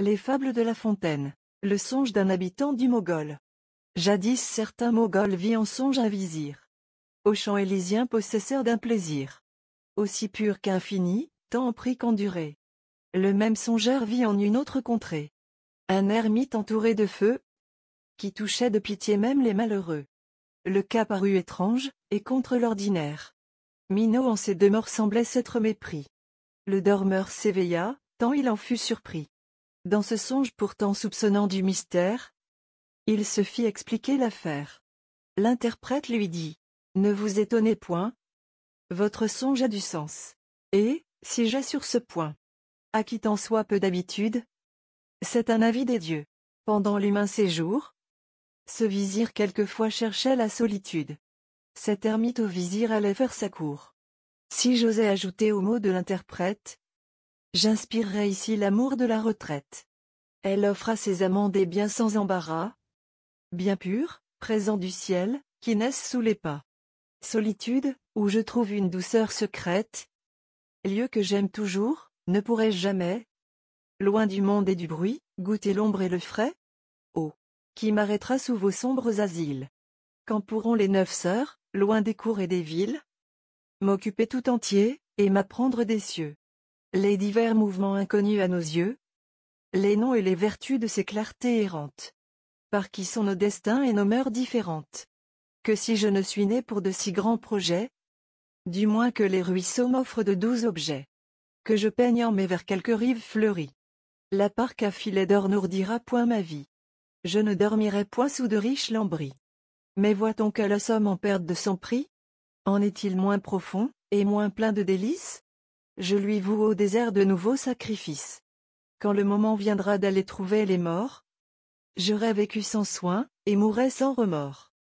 Les fables de La Fontaine. Le songe d'un habitant du Mogol. Jadis certain Mogol vit en songe un vizir. Au champ élysien possesseur d'un plaisir. Aussi pur qu'infini, tant pris durée. Le même songeur vit en une autre contrée. Un ermite entouré de feu, qui touchait de pitié même les malheureux. Le cas parut étrange, et contre l'ordinaire. Minot en ses demeures semblait s'être mépris. Le dormeur s'éveilla, tant il en fut surpris. Dans ce songe pourtant soupçonnant du mystère, il se fit expliquer l'affaire. L'interprète lui dit « Ne vous étonnez point, votre songe a du sens. Et, si j'ai sur ce point, à t'en soit peu d'habitude, c'est un avis des dieux. Pendant l'humain séjour, ce vizir quelquefois cherchait la solitude. Cet ermite au vizir allait faire sa cour. Si j'osais ajouter aux mots de l'interprète, J'inspirerai ici l'amour de la retraite. Elle offre à ses amants des biens sans embarras, bien purs, présent du ciel, qui naissent sous les pas. Solitude, où je trouve une douceur secrète, lieu que j'aime toujours, ne pourrais-je jamais, loin du monde et du bruit, goûter l'ombre et le frais Oh Qui m'arrêtera sous vos sombres asiles Quand pourront les neuf sœurs, loin des cours et des villes, m'occuper tout entier, et m'apprendre des cieux les divers mouvements inconnus à nos yeux, les noms et les vertus de ces clartés errantes. Par qui sont nos destins et nos mœurs différentes. Que si je ne suis né pour de si grands projets, du moins que les ruisseaux m'offrent de doux objets, que je peigne en mes vers quelques rives fleuries. La parc à filet d'or n'ourdira point ma vie. Je ne dormirai point sous de riches lambris. Mais voit-on que la somme en perte de son prix En est-il moins profond, et moins plein de délices je lui voue au désert de nouveaux sacrifices. Quand le moment viendra d'aller trouver les morts, j'aurai vécu sans soin, et mourrai sans remords.